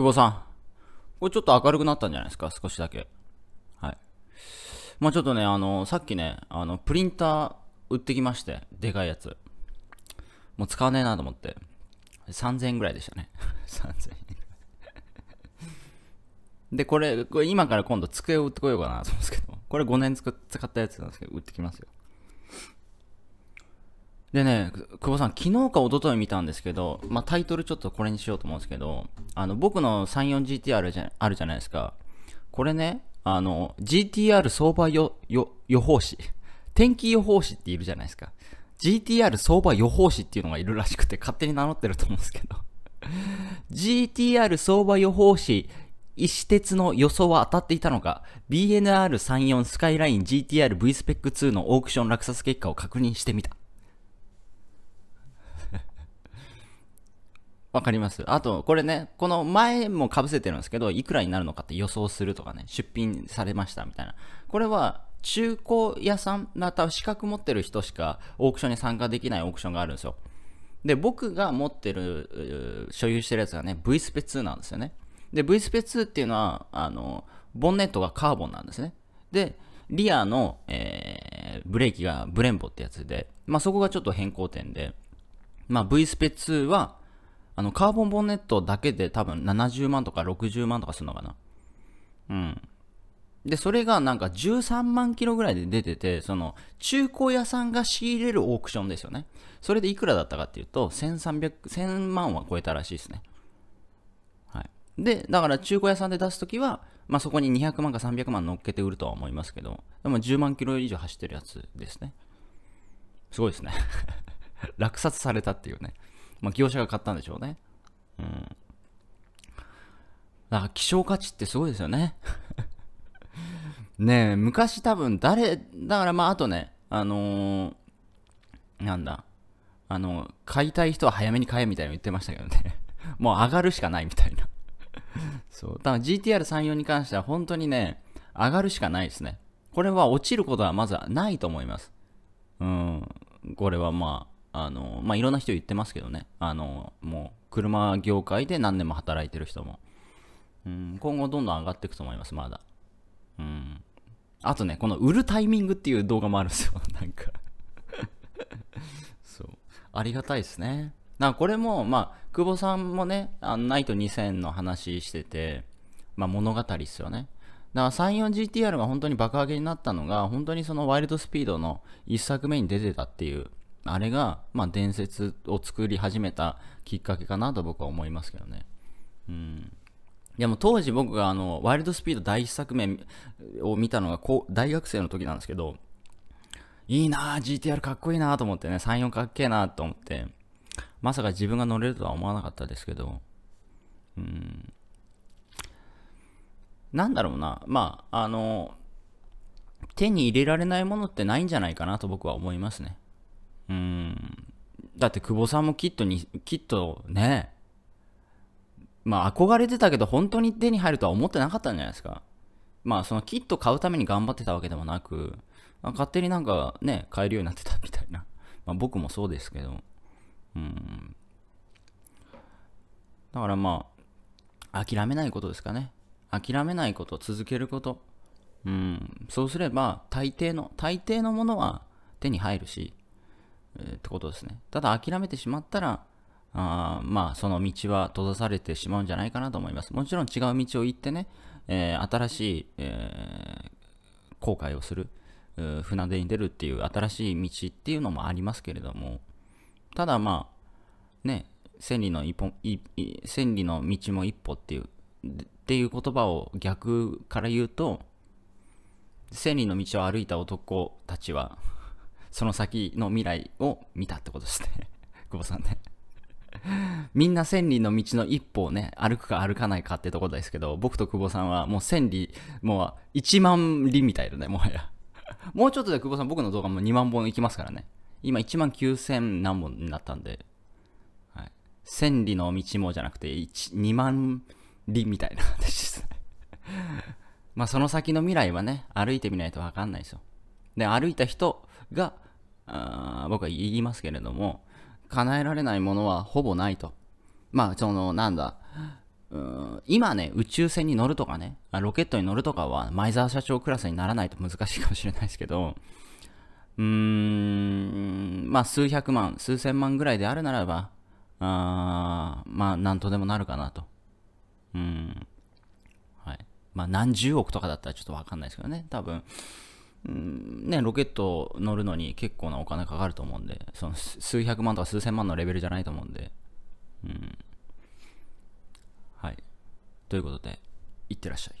久保さん。これちょっと明るくなったんじゃないですか、少しだけ。はい。まあちょっとね、あの、さっきね、あの、プリンター売ってきまして、でかいやつ。もう使わねえなと思って。3000円ぐらいでしたね。3000 円。で、これ、これ今から今度机を売ってこようかなと思うんですけど、これ5年使ったやつなんですけど、売ってきますよ。でね、久保さん、昨日か一昨日見たんですけど、まあ、タイトルちょっとこれにしようと思うんですけど、あの、僕の 34GT ああるじゃないですか。これね、あの、GTR 相場予報士。天気予報士っているじゃないですか。GTR 相場予報士っていうのがいるらしくて、勝手に名乗ってると思うんですけど。GTR 相場予報士、石鉄の予想は当たっていたのか、BNR34 スカイライン GTR V スペック2のオークション落札結果を確認してみた。わかります。あと、これね、この前も被せてるんですけど、いくらになるのかって予想するとかね、出品されましたみたいな。これは、中古屋さん、また資格持ってる人しかオークションに参加できないオークションがあるんですよ。で、僕が持ってる、所有してるやつがね、V スペ2なんですよね。で、V スペ2っていうのは、あの、ボンネットがカーボンなんですね。で、リアの、えー、ブレーキがブレンボってやつで、まあ、そこがちょっと変更点で、まあ、V スペ2は、あの、カーボンボンネットだけで多分70万とか60万とかするのかな。うん。で、それがなんか13万キロぐらいで出てて、その、中古屋さんが仕入れるオークションですよね。それでいくらだったかっていうと、1300、1000万は超えたらしいですね。はい。で、だから中古屋さんで出すときは、まあ、そこに200万か300万乗っけて売るとは思いますけど、でも10万キロ以上走ってるやつですね。すごいですね 落札されたっていうね。まあ、業者が買ったんでしょうね。うん。だから希少価値ってすごいですよね。ねえ、昔多分誰、だからまああとね、あのー、なんだ、あの、買いたい人は早めに買えみたいな言ってましたけどね。もう上がるしかないみたいな。そう。だから GTR34 に関しては本当にね、上がるしかないですね。これは落ちることはまずはないと思います。うん。これはまあ、あの、まあ、いろんな人言ってますけどね、あの、もう、車業界で何年も働いてる人も。うん、今後どんどん上がっていくと思います、まだ。うん。あとね、この売るタイミングっていう動画もあるんですよ、なんか そう。ありがたいですね。なからこれも、まあ、久保さんもね、あのナイト2000の話してて、まあ、物語っすよね。だから 34GTR が本当に爆上げになったのが、本当にそのワイルドスピードの1作目に出てたっていうあれが、まあ、伝説を作り始めたきっかけかなと僕は思いますけどね。うん。でも当時僕があの、ワイルドスピード第一作目を見たのがこう大学生の時なんですけど、いいなぁ、GTR かっこいいなぁと思ってね、34かっけえなぁと思って、まさか自分が乗れるとは思わなかったですけど、うん。なんだろうな、まあ、あの、手に入れられないものってないんじゃないかなと僕は思いますね。うん。だって久保さんもきっとに、きっとね、まあ憧れてたけど本当に手に入るとは思ってなかったんじゃないですか。まあそのキット買うために頑張ってたわけでもなく、勝手になんかね、買えるようになってたみたいな。まあ僕もそうですけど。うん。だからまあ、諦めないことですかね。諦めないこと、続けること。うん。そうすれば、大抵の、大抵のものは手に入るし、えってことですね。ただ諦めてしまったら、あまあその道は閉ざされてしまうんじゃないかなと思います。もちろん違う道を行ってね、えー、新しい、えー、後悔をする、船出に出るっていう新しい道っていうのもありますけれども、ただまあ、ね、千里の一本、千里の道も一歩っていう、っていう言葉を逆から言うと、千里の道を歩いた男たちはその先の未来を見たってことですね。久保さんね。みんな千里の道の一歩をね、歩くか歩かないかってとこですけど、僕と久保さんはもう千里、もう1万里みたいだね、もはや。もうちょっとで久保さん、僕の動画も2万本いきますからね。今1万9000何本になったんで、はい。千里の道もじゃなくて、2万里みたいな話 ですね。まあその先の未来はね、歩いてみないとわかんないですよ。で、歩いた人、が僕は言いますけれども叶えられないものはほぼないとまあそのなんだ今ね、宇宙船に乗るとかね、ロケットに乗るとかは、前澤社長クラスにならないと難しいかもしれないですけど、うーん、まあ、数百万、数千万ぐらいであるならば、あまあ、なんとでもなるかなと。うん。はい。まあ、何十億とかだったらちょっとわかんないですけどね、多分。ね、ロケット乗るのに結構なお金かかると思うんで、その数百万とか数千万のレベルじゃないと思うんで、うん。はい。ということで、いってらっしゃい。